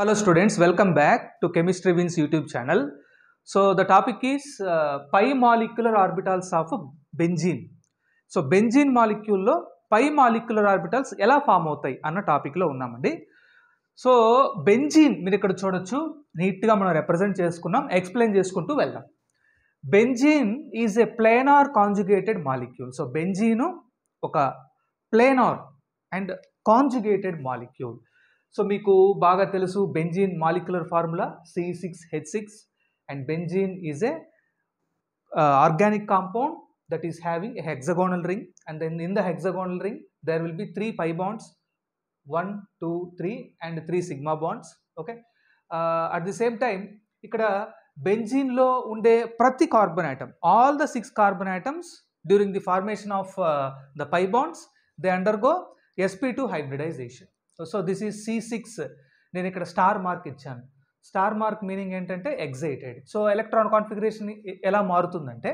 Hello students welcome back to chemistry wins YouTube channel so the topic is pi molecular orbitals of benzene so benzene మాలిక్యూల్లో pi molecular orbitals ఎలా form అవుతాయి అన్న టాపిక్లో ఉన్నామండి so benzene మీరు ఇక్కడ చూడొచ్చు నీట్గా మనం రిప్రజెంట్ చేసుకున్నాం ఎక్స్ప్లెయిన్ చేసుకుంటూ వెళ్దాం benzene is a planar conjugated molecule so benzene ఒక planar and conjugated molecule so మీకు బాగా తెలుసు benzene molecular formula C six H six and benzene is a organic compound that is having a hexagonal ring and then in the hexagonal ring there will be three pi bonds one two three and three sigma bonds okay at the same time ఇక్కడ బెంజీన్లో ఉండే ప్రతి carbon item all the six carbon atoms during the formation of the pi bonds they undergo SP two hybridization so so this is C six నేను ఇక్కడ star mark ఇచ్చాను star mark meaning ఏంటంటే excited so electron configuration ఎలా మారుతుందంటే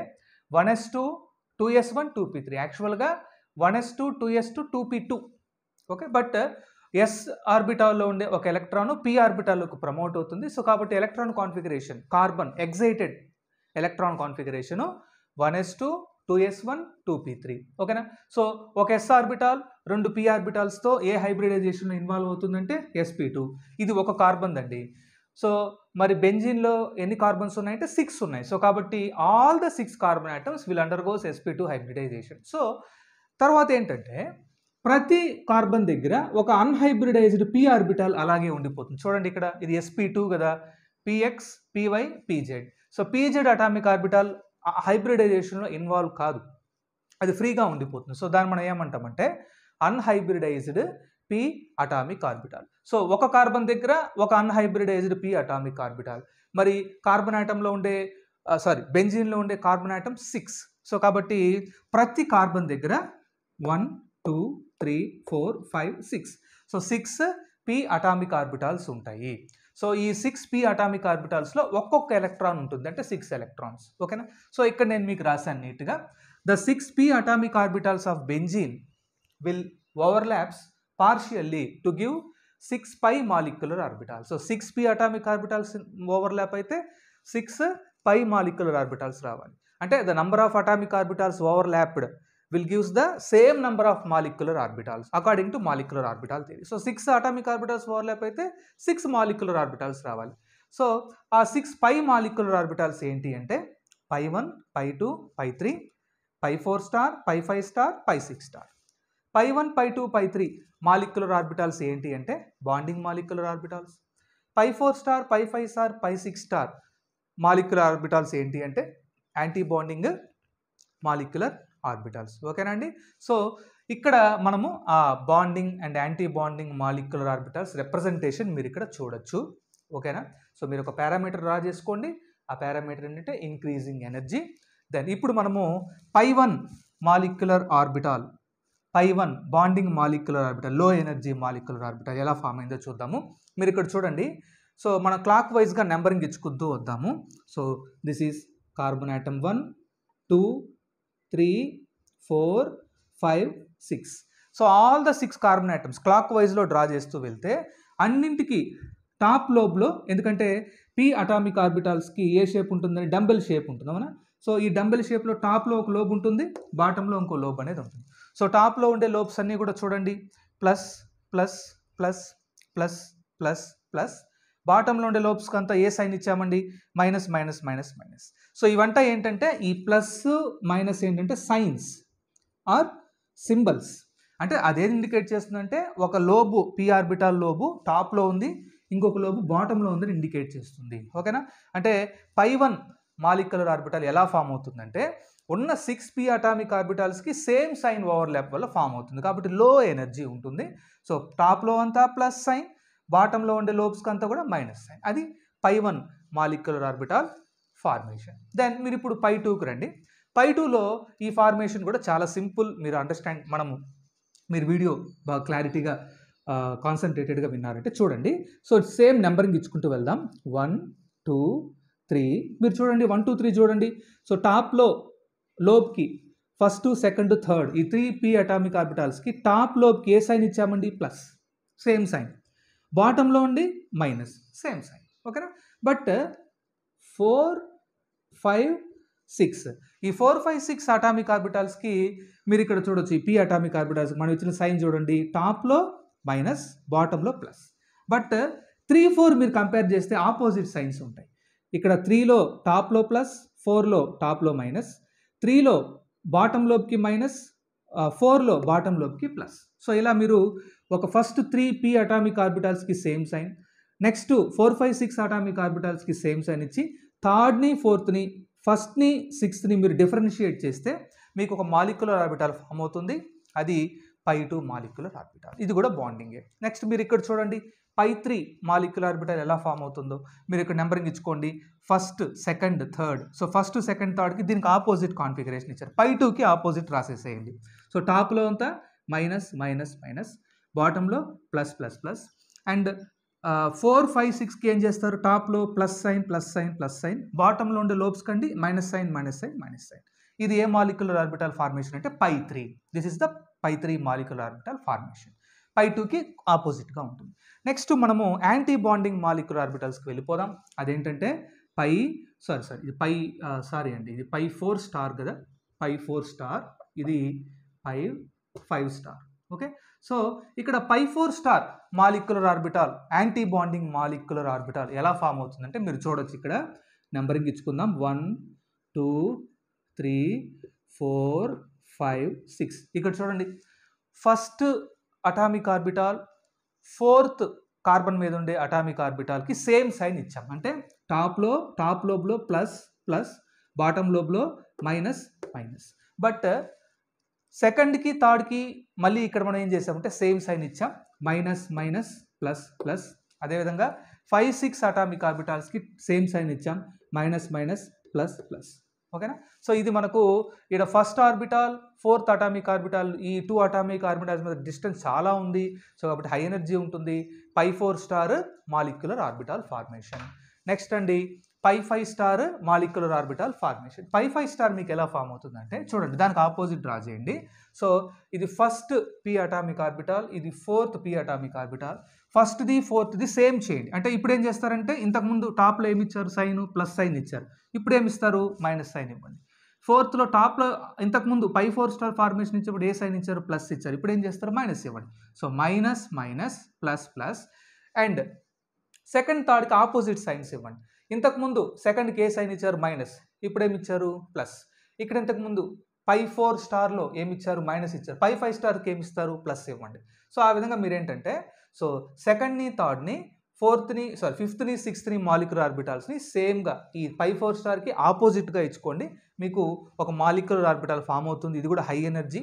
one s two two s one two p three యాక్చువల్గా one s two two s two two p two okay but s ఆర్బిటాల్లో ఉండే ఒక ఎలక్ట్రాన్ పి ఆర్బిటాల్లోకి promote అవుతుంది so కాబట్టి electron configuration carbon excited electron configuration one s two two s one two p three ఓకేనా so ఒక s orbital రెండు p ఆర్బిటాల్స్తో ఏ హైబ్రిడైజేషన్ ఇన్వాల్వ్ అవుతుందంటే ఎస్పీ టూ ఇది ఒక కార్బన్ అండి సో మరి బెంజిన్లో ఎన్ని కార్బన్స్ ఉన్నాయంటే సిక్స్ ఉన్నాయి సో కాబట్టి all the six carbon atoms will undergoes SP two hybridization so తర్వాత ఏంటంటే ప్రతి కార్బన్ దగ్గర ఒక అన్హైబ్రిడైజ్డ్ పి ఆర్బిటాల్ అలాగే ఉండిపోతుంది చూడండి ఇక్కడ ఇది ఎస్పీ టూ కదా p x p y p z so p z atomic orbital హైబ్రిడైజేషన్లో ఇన్వాల్వ్ కాదు అది ఫ్రీగా ఉండిపోతుంది సో దాన్ని మనం ఏమంటామంటే unhybridized p atomic orbital so ఒక కార్బన్ దగ్గర ఒక అన్హైబ్రిడైజ్డ్ పి అటామిక్ ఆర్బిటాల్ మరి కార్బన్ ఆటంలో ఉండే సారీ బెంజిన్లో ఉండే కార్బన్ ఐటమ్ సిక్స్ సో కాబట్టి ప్రతి కార్బన్ దగ్గర one two three four five six so six p atomic orbitals ఉంటాయి సో ఈ సిక్స్ పి అటామిక్ ఆర్బిటాల్స్లో ఒక్కొక్క ఎలక్ట్రాన్ ఉంటుంది అంటే సిక్స్ ఎలక్ట్రాన్స్ ఓకేనా సో ఇక్కడ నేను మీకు రాశాను నీట్గా the six p atomic orbitals of benzene will overlaps partially to give six pi molecular orbital so six p atomic orbitals overlap అయితే సిక్స్ పై మాలిక్యులర్ ఆర్బిటాల్స్ రావాలి అంటే the number of atomic orbitals overlapped will gives the same number of molecular orbitals according to molecular orbital theory. So six atomic orbitals overlap అయితే six molecular orbitals రావాలి. So ఆ six pi molecular orbitals ఏంటి అంటే pi one pi two pi three pi four star pi five star pi six star pi one pi two pi three molecular orbitals ఏంటి అంటే bonding molecular orbitals pi four star pi five star pi six star molecular orbitals ఏంటి అంటే anti bonding molecular orbitals ఓకేనండి so ఇక్కడ మనము ఆ bonding and anti bonding molecular orbitals representation మీరు ఇక్కడ చూడొచ్చు ఓకేనా సో మీరు ఒక పారామీటర్ డ్రా చేసుకోండి ఆ పారామీటర్ ఏంటంటే ఇంక్రీజింగ్ ఎనర్జీ దెన్ ఇప్పుడు మనము pi one molecular orbital pi one bonding molecular orbital low energy molecular orbital ఎలా ఫామ్ అయిందో చూద్దాము మీరు ఇక్కడ చూడండి సో మన క్లాక్ వైజ్గా నెంబరింగ్ ఇచ్చుకుంటూ వద్దాము so this is carbon atom one two three four five six so all the six carbon atoms క్లాక్ వైజ్లో డ్రా చేస్తూ వెళ్తే అన్నింటికి టాప్ లోబ్లో ఎందుకంటే పి అటామిక్ ఆర్బిటాల్స్కి ఏ షేప్ ఉంటుందని డంబెల్ షేప్ ఉంటుంది అవునా సో ఈ డంబెల్ షేప్లో టాప్లో ఒక లోబ్ ఉంటుంది బాటంలో ఇంకో లోబ్ అనేది ఉంటుంది సో టాప్లో ఉండే లోబ్స్ అన్నీ కూడా చూడండి plus plus plus plus plus plus బాటంలో ఉండే లోప్స్కి అంతా ఏ సైన్ ఇచ్చామండి minus minus minus minus so ఇవంతా ఏంటంటే ఈ ప్లస్ మైనస్ ఏంటంటే సైన్స్ ఆర్ సింబల్స్ అంటే అదేది ఇండికేట్ చేస్తుందంటే ఒక లోబు పి ఆర్బిటాల్ లోబు టాప్లో ఉంది ఇంకొక లోబు బాటంలో ఉందని ఇండికేట్ చేస్తుంది ఓకేనా అంటే పై వన్ మాలిక్యులర్ ఆర్బిటాల్ ఎలా ఫామ్ అవుతుందంటే ఉన్న సిక్స్ పి అటామిక్ ఆర్బిటాల్స్కి సేమ్ సైన్ ఓవర్ ల్యాప్ వల్ల ఫామ్ అవుతుంది కాబట్టి లో ఎనర్జీ ఉంటుంది సో టాప్లో అంతా ప్లస్ సైన్ బాటంలో ఉండే లోబ్స్కి అంతా కూడా మైనస్ సైన్ అది pi one molecular orbital formation then మీరు ఇప్పుడు పై టూకి రండి పై టూలో ఈ ఫార్మేషన్ కూడా చాలా సింపుల్ మీరు అండర్స్టాండ్ మనము మీరు వీడియో బాగా క్లారిటీగా కాన్సన్ట్రేటెడ్గా విన్నారంటే చూడండి సో సేమ్ నెంబరింగ్ ఇచ్చుకుంటూ వెళ్దాం వన్ టూ త్రీ మీరు చూడండి వన్ టూ త్రీ చూడండి సో టాప్లో లోబ్కి ఫస్ట్ సెకండ్ థర్డ్ ఈ త్రీ పీ అటామిక్ ఆర్బిటాల్స్కి టాప్ లోబ్కి ఏ సైన్ ఇచ్చామండి ప్లస్ సేమ్ సైన్ బాటంలో ఉండి మైనస్ సేమ్ సైన్ ఓకేనా బట్ ఫోర్ ఫైవ్ సిక్స్ ఈ ఫోర్ ఫైవ్ సిక్స్ అటామిక్ ఆర్బిటాల్స్కి మీరు ఇక్కడ చూడొచ్చు ఈ పి అటామిక్ ఆర్బిటాల్స్ మనం ఇచ్చిన సైన్ చూడండి టాప్లో మైనస్ బాటంలో ప్లస్ బట్ త్రీ ఫోర్ మీరు కంపేర్ చేస్తే ఆపోజిట్ సైన్స్ ఉంటాయి ఇక్కడ త్రీలో టాప్లో ప్లస్ ఫోర్లో టాప్లో మైనస్ త్రీలో బాటంలోకి మైనస్ ఫోర్లో బాటంలోకి ప్లస్ సో ఇలా మీరు ఒక ఫస్ట్ త్రీ పీ అటామిక్ ఆర్బిటాల్స్కి same sign next four five six atomic ఆర్బిటాల్స్కి సేమ్ సైన్ ఇచ్చి థర్డ్ని ఫోర్త్ని ఫస్ట్ని సిక్స్త్ని మీరు డిఫరెన్షియేట్ చేస్తే మీకు ఒక మాలిక్యులర్ ఆర్బిటాల్ ఫామ్ అవుతుంది అది పై టూ మాలిక్యులర్ ఆర్బిటాల్ ఇది కూడా బాండింగే నెక్స్ట్ మీరు ఇక్కడ చూడండి పై త్రీ మాలిక్యులర్ ఆర్బిటాల్ ఎలా ఫామ్ అవుతుందో మీరు ఇక్కడ నెంబరింగ్ ఇచ్చుకోండి first second third so first second థర్డ్కి దీనికి ఆపోజిట్ కాన్ఫిగరేషన్ ఇచ్చారు పై టూకి ఆపోజిట్ రాసేసేయండి సో టాప్లో అంతా మైనస్ మైనస్ మైనస్ బాటంలో plus plus plus and four five సిక్స్కి ఏం చేస్తారు టాప్లో plus sign plus sign plus sign బాటంలో ఉండే లోబ్స్ కండి minus sign minus sign minus sign ఇది ఏ మాలిక్యులర్ ఆర్బిటల్ ఫార్మేషన్ అంటే pi three this is the pi three molecular orbital formation pi టూకి ఆపోజిట్గా ఉంటుంది నెక్స్ట్ మనము యాంటీ బాండింగ్ మాలిక్యులర్ ఆర్బిటల్స్కి వెళ్ళిపోదాం అదేంటంటే పై సారీ సారీ ఇది పై సారీ అండి ఇది పై ఫోర్ స్టార్ కదా పై ఫోర్ స్టార్ ఇది five five star okay so ఇక్కడ pi four star molecular orbital anti bonding molecular orbital ఎలా ఫామ్ అవుతుందంటే మీరు చూడొచ్చు ఇక్కడ నెంబరింగ్ ఇచ్చుకుందాం one two three four five six ఇక్కడ చూడండి first atomic orbital fourth carbon మీద ఉండే అటామిక్ ఆర్బిటాల్కి సేమ్ సైన్ ఇచ్చాం అంటే టాప్లో టాప్ లోబ్లో ప్లస్ ప్లస్ బాటమ్ లోబ్లో మైనస్ మైనస్ బట్ సెకండ్కి థర్డ్కి మళ్ళీ ఇక్కడ మనం ఏం చేసామంటే సేమ్ సైన్ ఇచ్చాం మైనస్ మైనస్ ప్లస్ ప్లస్ అదేవిధంగా ఫైవ్ సిక్స్ అటామిక్ ఆర్బిటాల్స్కి సేమ్ సైన్ ఇచ్చాం మైనస్ మైనస్ ప్లస్ ప్లస్ ఓకేనా సో ఇది మనకు ఇక్కడ first orbital fourth atomic orbital ఈ టూ అటామిక్ ఆర్బిటాల్స్ మీద డిస్టెన్స్ చాలా ఉంది సో కాబట్టి హై ఎనర్జీ ఉంటుంది pi four star molecular orbital formation next అండి pi five star molecular orbital formation pi five star మీకు ఎలా ఫామ్ అవుతుందంటే చూడండి దానికి ఆపోజిట్ డ్రా చేయండి సో ఇది ఫస్ట్ పి అటామిక్ ఆర్బిటాల్ ఇది ఫోర్త్ పి అటామిక్ ఆర్బిటాల్ ఫస్ట్ది ఫోర్త్ది సేమ్ చేయండి అంటే ఇప్పుడు ఏం చేస్తారంటే ఇంతకుముందు టాప్లో ఏమి ఇచ్చారు సైన్ ప్లస్ సైన్ ఇచ్చారు ఇప్పుడు ఏమి ఇస్తారు మైనస్ సైన్ ఇవ్వండి ఫోర్త్లో టాప్లో ఇంతకుముందు పై ఫోర్ స్టార్ ఫార్మేషన్ ఇచ్చినప్పుడు ఏ సైన్ ఇచ్చారు ప్లస్ ఇచ్చారు ఇప్పుడు ఏం చేస్తారు మైనస్ ఇవ్వండి so minus minus plus plus and second థర్డ్కి ఆపోజిట్ సైన్స్ ఇవ్వండి ఇంతకుముందు సెకండ్ కేస్ అయిన ఇచ్చారు మైనస్ ఇచ్చారు ప్లస్ ఇక్కడ ఇంతకుముందు పై ఫోర్ స్టార్లో ఇచ్చారు మైనస్ ఇచ్చారు పై ఫైవ్ స్టార్కి ఇస్తారు ప్లస్ ఇవ్వండి సో ఆ విధంగా మీరేంటంటే సో సెకండ్ని థర్డ్ని ఫోర్త్ని సారీ ఫిఫ్త్ని సిక్స్త్ని మాలిక్యులర్ ఆర్బిటాల్స్ని సేమ్గా ఈ పై ఫోర్ స్టార్కి ఆపోజిట్గా ఇచ్చుకోండి మీకు ఒక మాలిక్యులర్ ఆర్బిటాల్ ఫామ్ అవుతుంది ఇది కూడా high energy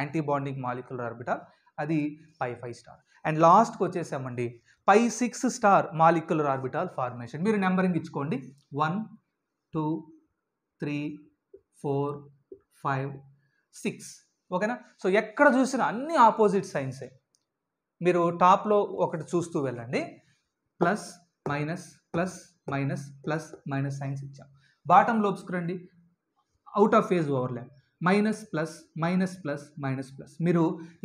antibonding molecular orbital అది పై ఫైవ్ స్టార్ అండ్ లాస్ట్కి వచ్చేసామండి pi six star molecular orbital formation మీరు నెంబరింగ్ ఇచ్చుకోండి one two three four five six ఓకేనా సో ఎక్కడ చూసినా అన్ని ఆపోజిట్ సైన్సే మీరు టాప్లో ఒకటి చూస్తూ వెళ్ళండి plus minus plus minus plus minus signs ఇచ్చాం బాటం బాటంలో రండి out of phase overlap minus plus minus plus minus plus మీరు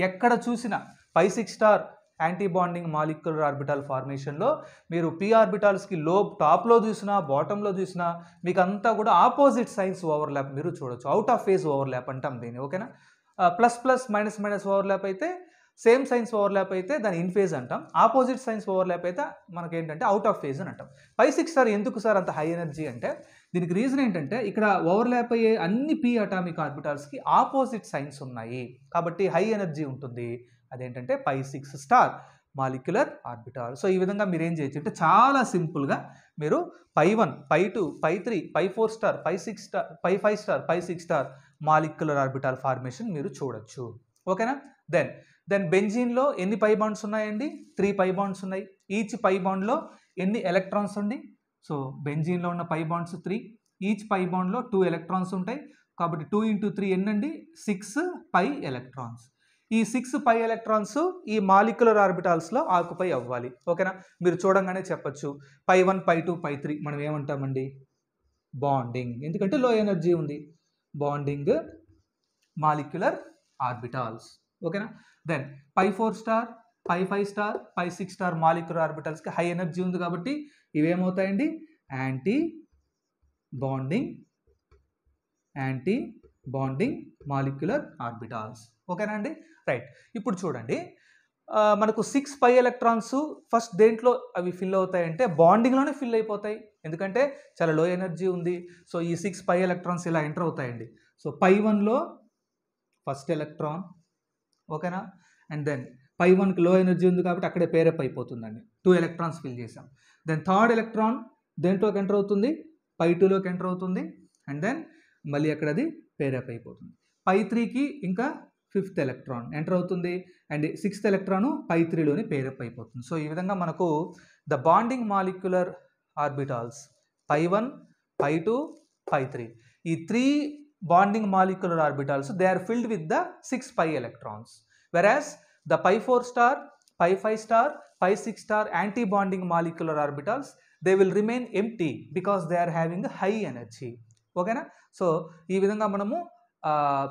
ఎక్కడ చూసినా pi six star anti bonding molecular orbital ఫార్మేషన్లో మీరు పి ఆర్బిటాల్స్కి లో టాప్లో చూసినా బాటంలో చూసినా మీకు అంతా కూడా ఆపోజిట్ సైన్స్ ల్యాప్ మీరు చూడొచ్చు అవుట్ ఆఫ్ ఫేజ్ ల్యాప్ అంటాం దీన్ని ఓకేనా plus plus minus minus lap అయితే సేమ్ సైన్స్ ల్యాప్ అయితే దాని ఇన్ఫేజ్ అంటాం ఆపోజిట్ సైన్స్ ల్యాప్ అయితే మనకేంటంటే అవుట్ ఆఫ్ ఫేజ్ అని అంటాం పై సిక్స్ సార్ ఎందుకు సార్ అంత హై ఎనర్జీ అంటే దీనికి రీజన్ ఏంటంటే ఇక్కడ ఓవర్లాప్ అయ్యే అన్ని పీ అటామిక్ ఆర్బిటాల్స్కి ఆపోజిట్ సైన్స్ ఉన్నాయి కాబట్టి హై ఎనర్జీ ఉంటుంది అదేంటంటే pi six star molecular orbital so ఈ విధంగా మీరు ఏం చేయొచ్చు అంటే చాలా సింపుల్గా మీరు pi one pi two pi three pi four star pi six star pi five star pi six star molecular orbital formation మీరు చూడొచ్చు ఓకేనా దెన్ దెన్ బెంజీన్లో ఎన్ని పై బాండ్స్ ఉన్నాయండి త్రీ పై బాండ్స్ ఉన్నాయి ఈచ్ పై బాండ్లో ఎన్ని ఎలక్ట్రాన్స్ ఉండి సో బెంజీన్లో ఉన్న pi bonds three each pi బాండ్లో టూ ఎలక్ట్రాన్స్ ఉంటాయి కాబట్టి టూ ఇంటూ త్రీ ఎన్నండి సిక్స్ పై ఎలక్ట్రాన్స్ ఈ సిక్స్ పై ఎలక్ట్రాన్స్ ఈ మాలిక్యులర్ ఆర్బిటాల్స్లో ఆకుపై అవ్వాలి ఓకేనా మీరు చూడంగానే చెప్పచ్చు pi one pi two pi three మనం ఏమంటామండి బాండింగ్ ఎందుకంటే లో ఎనర్జీ ఉంది బాండింగ్ మాలిక్యులర్ ఆర్బిటాల్స్ ఓకేనా then pi four star pi five star pi six star molecular ఆర్బిటల్స్కి హై ఎనర్జీ ఉంది కాబట్టి ఇవేమవుతాయండి anti bonding anti bonding molecular orbitals ఓకేనా అండి రైట్ ఇప్పుడు చూడండి మనకు సిక్స్ పై ఎలక్ట్రాన్స్ ఫస్ట్ దేంట్లో అవి ఫిల్ అవుతాయంటే బాండింగ్లోనే ఫిల్ అయిపోతాయి ఎందుకంటే చాలా లో ఎనర్జీ ఉంది సో ఈ సిక్స్ పై ఎలక్ట్రాన్స్ ఇలా ఎంటర్ అవుతాయండి సో పై వన్లో ఫస్ట్ ఎలక్ట్రాన్ ఓకేనా అండ్ దెన్ పై వన్కి లో ఎనర్జీ ఉంది కాబట్టి అక్కడే పేరప్ అయిపోతుందండి టూ ఎలక్ట్రాన్స్ ఫిల్ చేసాం దెన్ థర్డ్ ఎలక్ట్రాన్ దేంట్లోకి ఎంటర్ అవుతుంది పై టూలోకి ఎంటర్ అవుతుంది అండ్ దెన్ మళ్ళీ అక్కడ అది పేరప్ అయిపోతుంది పై త్రీకి ఇంకా ఫిఫ్త్ ఎలక్ట్రాన్ ఎంటర్ అవుతుంది అండ్ సిక్స్త్ ఎలక్ట్రాను పై త్రీలోని పేరప్ అయిపోతుంది సో ఈ విధంగా మనకు the bonding molecular orbitals pi one pi two pi three ఈ three bonding molecular orbitals they are filled with the six pi electrons whereas the pi four star pi five star five six star anti bonding molecular orbitals they will remain empty because they are having high energy ఓకేనా so ఈ విధంగా మనము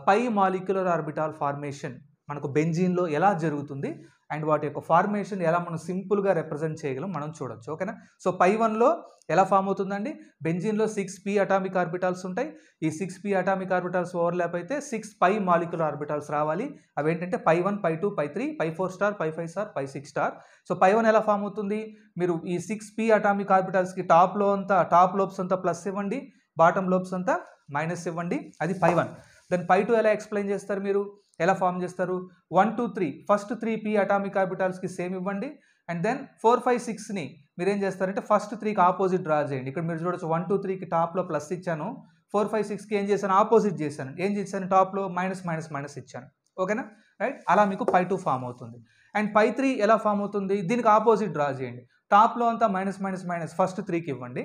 పై molecular orbital formation మనకు బెంజీన్లో ఎలా జరుగుతుంది and వాటి యొక్క formation ఎలా మనం సింపుల్గా రిప్రజెంట్ చేయగలం మనం చూడొచ్చు ఓకేనా సో పై వన్లో ఎలా ఫామ్ అవుతుందండి బెంజిన్లో సిక్స్ పి అటామిక్ ఆర్బిటాల్స్ ఉంటాయి ఈ six p atomic orbitals overlap అయితే సిక్స్ పై మాలిక్యులర్ ఆర్బిటాల్స్ రావాలి అవి ఏంటంటే pi one pi two pi three pi four star pi five star pi six star so pi one ఎలా form అవుతుంది మీరు ఈ సిక్స్ పి అటామిక్ ఆర్బిటాల్స్కి టాప్లో అంతా టాప్ లోబ్స్ అంతా ప్లస్ ఇవ్వండి బాటమ్ లోబ్స్ అంతా మైనస్ ఇవ్వండి అది pi one then pi two ఎలా ఎక్స్ప్లెయిన్ చేస్తారు మీరు ఎలా ఫామ్ చేస్తారు one two three first three p atomic ఆర్బిటాల్స్కి సేమ్ ఇవ్వండి అండ్ దెన్ ఫోర్ ఫైవ్ సిక్స్ని మీరు ఏం చేస్తారంటే ఫస్ట్ త్రీకి ఆపోజిట్ డ్రా చేయండి ఇక్కడ మీరు చూడొచ్చు వన్ టూ త్రీకి టాప్లో ప్లస్ ఇచ్చాను ఫోర్ ఫైవ్ సిక్స్కి ఏం చేశాను ఆపోజిట్ చేశాను ఏం చేశాను టాప్లో మైనస్ మైనస్ మైనస్ ఇచ్చాను ఓకేనా రైట్ అలా మీకు పై టూ ఫామ్ అవుతుంది అండ్ పై త్రీ ఎలా ఫామ్ అవుతుంది దీనికి ఆపోజిట్ డ్రా చేయండి టాప్లో అంతా మైనస్ మైనస్ మైనస్ ఫస్ట్ త్రీకి ఇవ్వండి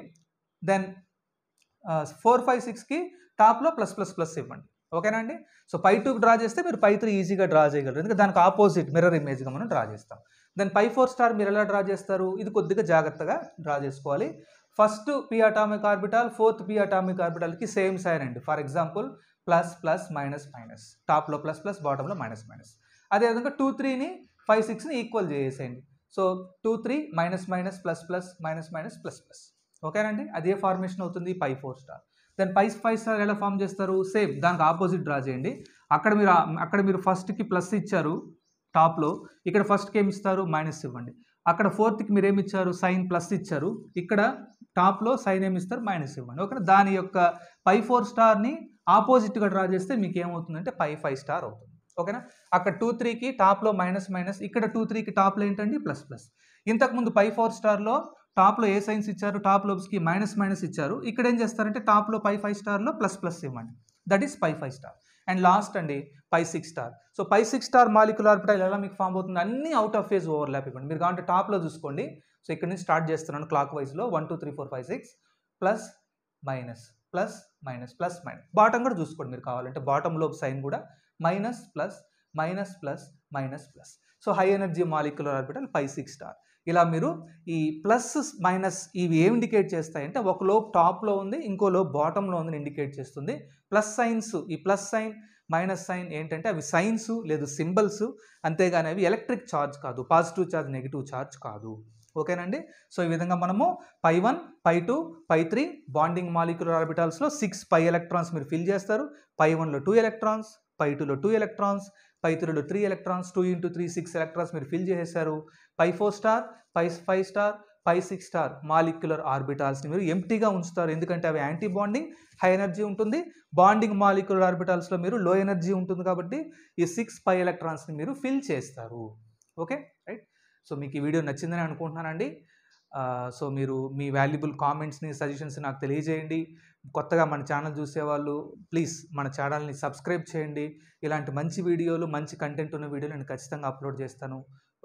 దెన్ ఫోర్ ఫైవ్ సిక్స్కి టాప్లో ప్లస్ ప్లస్ ప్లస్ ఇవ్వండి ఓకేనా అండి సో పై టూకి డ్రా చేస్తే మీరు పై త్రీ ఈజీగా డ్రా చేయగలరు ఎందుకంటే దానికి ఆపోజిట్ మిర్రర్ ఇమేజ్గా మనం డ్రా చేస్తాం దాని పై ఫోర్ స్టార్ మీరు ఎలా డ్రా చేస్తారు ఇది కొద్దిగా జాగ్రత్తగా డ్రా చేసుకోవాలి first p atomic orbital fourth p atomic ఆర్బిటాల్కి సేమ్ సైన్ అండి for example plus plus minus minus టాప్లో ప్లస్ ప్లస్ బాటంలో మైనస్ మైనస్ అదేవిధంగా టూ త్రీని ఫైవ్ సిక్స్ని ఈక్వల్ చేసేయండి so two three minus minus plus plus minus minus plus plus ఓకేనండి అదే ఫార్మేషన్ అవుతుంది pi four star then pi five star ఎలా ఫామ్ చేస్తారు సేమ్ దానికి ఆపోజిట్ డ్రా చేయండి అక్కడ మీరు అక్కడ మీరు ఫస్ట్కి ప్లస్ ఇచ్చారు టాప్లో ఇక్కడ ఫస్ట్కి ఏమి ఇస్తారు మైనస్ ఇవ్వండి అక్కడ ఫోర్త్కి మీరు ఏమి ఇచ్చారు సైన్ ప్లస్ ఇచ్చారు ఇక్కడ టాప్లో సైన్ ఏమి ఇస్తారు మైనస్ ఇవ్వండి ఓకే దాని యొక్క పై ఫోర్ స్టార్ని ఆపోజిట్గా డ్రా చేస్తే మీకు ఏమవుతుందంటే పై ఫైవ్ స్టార్ అవుతుంది ఓకేనా అక్కడ టూ త్రీకి టాప్లో మైనస్ మైనస్ ఇక్కడ టూ త్రీకి టాప్లో ఏంటండి ప్లస్ ప్లస్ ఇంతకుముందు పై ఫోర్ స్టార్లో టాప్లో ఏ సైన్స్ ఇచ్చారు టాప్ లోబ్స్కి మైనస్ మైనస్ ఇచ్చారు ఇక్కడ ఏం చేస్తారంటే టాప్లో పై ఫైవ్ స్టార్లో ప్లస్ ప్లస్ ఇవ్వండి that is pi five star and last అండి pi six star so pi six star molecular orbital ఎలా మీకు ఫామ్ అవుతుంది అన్ని అవుట్ ఆఫ్ ఫేజ్ ఓవర్లాప్ ఇవ్వండి మీరు కావాలంటే టాప్లో చూసుకోండి సో ఇక్కడ నుంచి స్టార్ట్ చేస్తున్నాను క్లాక్ వైజ్లో one two three four five six plus minus plus minus plus minus bottom కూడా చూసుకోండి మీరు కావాలంటే లోబ్ సైన్ కూడా minus plus minus plus minus plus so high energy molecular orbital five six star ఇలా మీరు ఈ ప్లస్ మైనస్ ఇవి ఏం ఇండికేట్ చేస్తాయంటే ఒక లోప్ టాప్లో ఉంది ఇంకో లోప్ బాటంలో ఉందని ఇండికేట్ చేస్తుంది ప్లస్ సైన్స్ ఈ ప్లస్ సైన్ మైనస్ సైన్ ఏంటంటే అవి సైన్స్ లేదు సింబల్స్ అంతేగాని అవి ఎలక్ట్రిక్ ఛార్జ్ కాదు పాజిటివ్ ఛార్జ్ నెగిటివ్ ఛార్జ్ కాదు ఓకేనండి సో ఈ విధంగా మనము pi one pi two pi three bonding molecular ఆర్బిటల్స్లో సిక్స్ పై ఎలక్ట్రాన్స్ మీరు ఫిల్ చేస్తారు పై వన్లో టూ ఎలక్ట్రాన్స్ పై టూలో టూ ఎలక్ట్రాన్స్ పై త్రీలో three electrons two into three six electrons మీరు ఫిల్ చేసేసారు pi four star pi five star pi six star molecular ఆర్బిటాల్స్ని మీరు ఎంటీగా ఉంచుతారు ఎందుకంటే అవి యాంటీ బాండింగ్ హై ఎనర్జీ ఉంటుంది బాండింగ్ మాలిక్యులర్ ఆర్బిటాల్స్లో మీరు లో ఎనర్జీ ఉంటుంది కాబట్టి ఈ సిక్స్ పై ఎలక్ట్రాన్స్ని మీరు ఫిల్ చేస్తారు ఓకే రైట్ సో మీకు ఈ వీడియో నచ్చిందని అనుకుంటున్నానండి సో uh, మీరు మీ వాల్యుబుల్ కామెంట్స్ని సజెషన్స్ నాకు తెలియజేయండి కొత్తగా మన ఛానల్ చూసేవాళ్ళు ప్లీజ్ మన ఛానల్ని సబ్స్క్రైబ్ చేయండి ఇలాంటి మంచి వీడియోలు మంచి కంటెంట్ ఉన్న వీడియోలు నేను ఖచ్చితంగా అప్లోడ్ చేస్తాను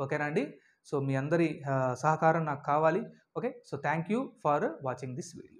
ఓకేనా అండి సో మీ అందరి సహకారం నాకు కావాలి okay so thank you for watching this video